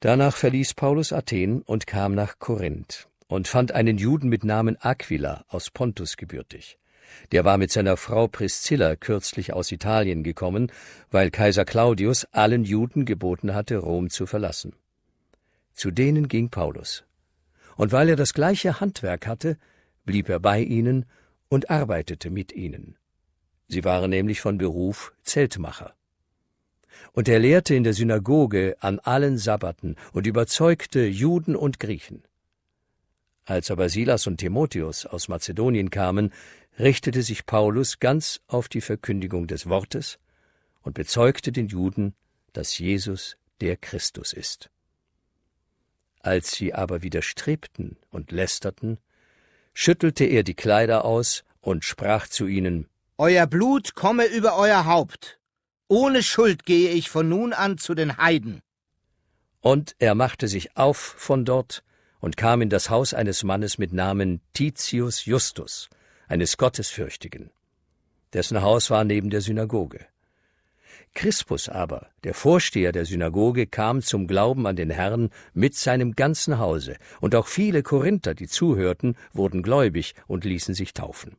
Danach verließ Paulus Athen und kam nach Korinth und fand einen Juden mit Namen Aquila aus Pontus gebürtig. Der war mit seiner Frau Priscilla kürzlich aus Italien gekommen, weil Kaiser Claudius allen Juden geboten hatte, Rom zu verlassen. Zu denen ging Paulus. Und weil er das gleiche Handwerk hatte, blieb er bei ihnen und arbeitete mit ihnen. Sie waren nämlich von Beruf Zeltmacher. Und er lehrte in der Synagoge an allen Sabbaten und überzeugte Juden und Griechen. Als aber Silas und Timotheus aus Mazedonien kamen, richtete sich Paulus ganz auf die Verkündigung des Wortes und bezeugte den Juden, dass Jesus der Christus ist. Als sie aber widerstrebten und lästerten, schüttelte er die Kleider aus und sprach zu ihnen Euer Blut komme über euer Haupt. Ohne Schuld gehe ich von nun an zu den Heiden. Und er machte sich auf von dort und kam in das Haus eines Mannes mit Namen Titius Justus, eines Gottesfürchtigen. Dessen Haus war neben der Synagoge. Crispus aber, der Vorsteher der Synagoge, kam zum Glauben an den Herrn mit seinem ganzen Hause, und auch viele Korinther, die zuhörten, wurden gläubig und ließen sich taufen.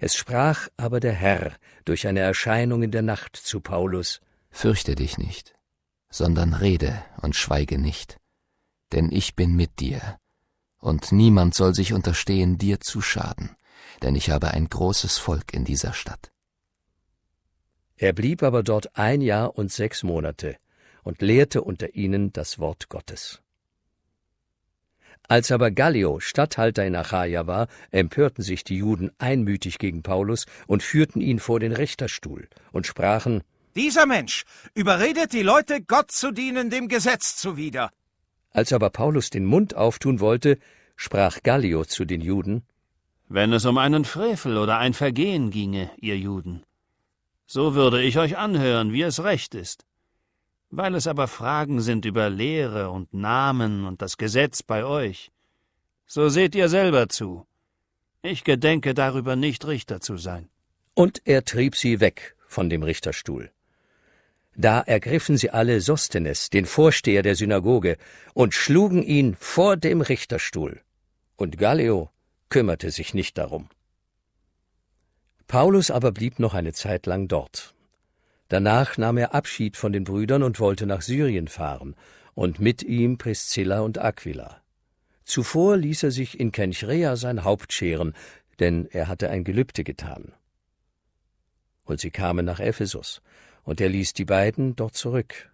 Es sprach aber der Herr durch eine Erscheinung in der Nacht zu Paulus Fürchte dich nicht, sondern rede und schweige nicht, denn ich bin mit dir, und niemand soll sich unterstehen, dir zu schaden, denn ich habe ein großes Volk in dieser Stadt. Er blieb aber dort ein Jahr und sechs Monate und lehrte unter ihnen das Wort Gottes. Als aber Gallio Statthalter in Achaia war, empörten sich die Juden einmütig gegen Paulus und führten ihn vor den Richterstuhl und sprachen Dieser Mensch überredet die Leute, Gott zu dienen, dem Gesetz zuwider. Als aber Paulus den Mund auftun wollte, sprach Gallio zu den Juden Wenn es um einen Frevel oder ein Vergehen ginge, ihr Juden, so würde ich euch anhören, wie es recht ist. Weil es aber Fragen sind über Lehre und Namen und das Gesetz bei euch, so seht ihr selber zu. Ich gedenke darüber nicht Richter zu sein. Und er trieb sie weg von dem Richterstuhl. Da ergriffen sie alle Sostenes, den Vorsteher der Synagoge, und schlugen ihn vor dem Richterstuhl. Und Gallio kümmerte sich nicht darum. Paulus aber blieb noch eine Zeit lang dort. Danach nahm er Abschied von den Brüdern und wollte nach Syrien fahren, und mit ihm Priscilla und Aquila. Zuvor ließ er sich in Kenchrea sein Haupt scheren, denn er hatte ein Gelübde getan. Und sie kamen nach Ephesus, und er ließ die beiden dort zurück.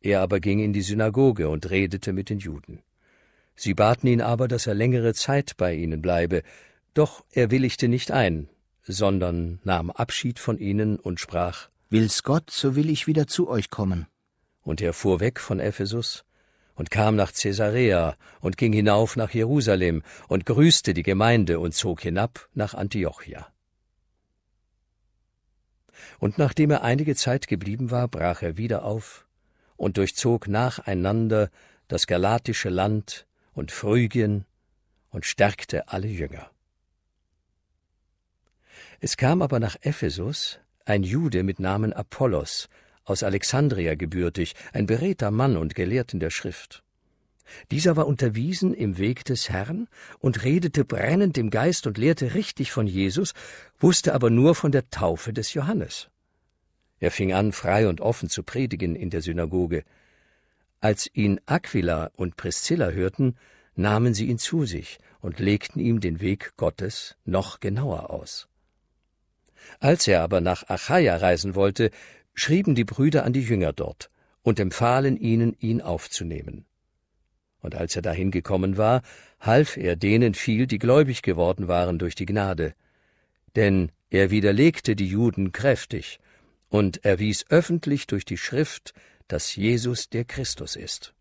Er aber ging in die Synagoge und redete mit den Juden. Sie baten ihn aber, dass er längere Zeit bei ihnen bleibe, doch er willigte nicht ein, sondern nahm Abschied von ihnen und sprach Will's Gott, so will ich wieder zu euch kommen. Und er fuhr weg von Ephesus und kam nach Caesarea und ging hinauf nach Jerusalem und grüßte die Gemeinde und zog hinab nach Antiochia. Und nachdem er einige Zeit geblieben war, brach er wieder auf und durchzog nacheinander das galatische Land und Phrygien und stärkte alle Jünger. Es kam aber nach Ephesus ein Jude mit Namen Apollos, aus Alexandria gebürtig, ein beredter Mann und in der Schrift. Dieser war unterwiesen im Weg des Herrn und redete brennend im Geist und lehrte richtig von Jesus, wusste aber nur von der Taufe des Johannes. Er fing an, frei und offen zu predigen in der Synagoge. Als ihn Aquila und Priscilla hörten, nahmen sie ihn zu sich und legten ihm den Weg Gottes noch genauer aus. Als er aber nach Achaia reisen wollte, schrieben die Brüder an die Jünger dort und empfahlen ihnen, ihn aufzunehmen. Und als er dahin gekommen war, half er denen viel, die gläubig geworden waren durch die Gnade. Denn er widerlegte die Juden kräftig und erwies öffentlich durch die Schrift, dass Jesus der Christus ist.